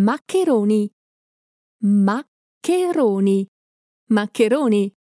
Maccheroni. Maccheroni. Maccheroni.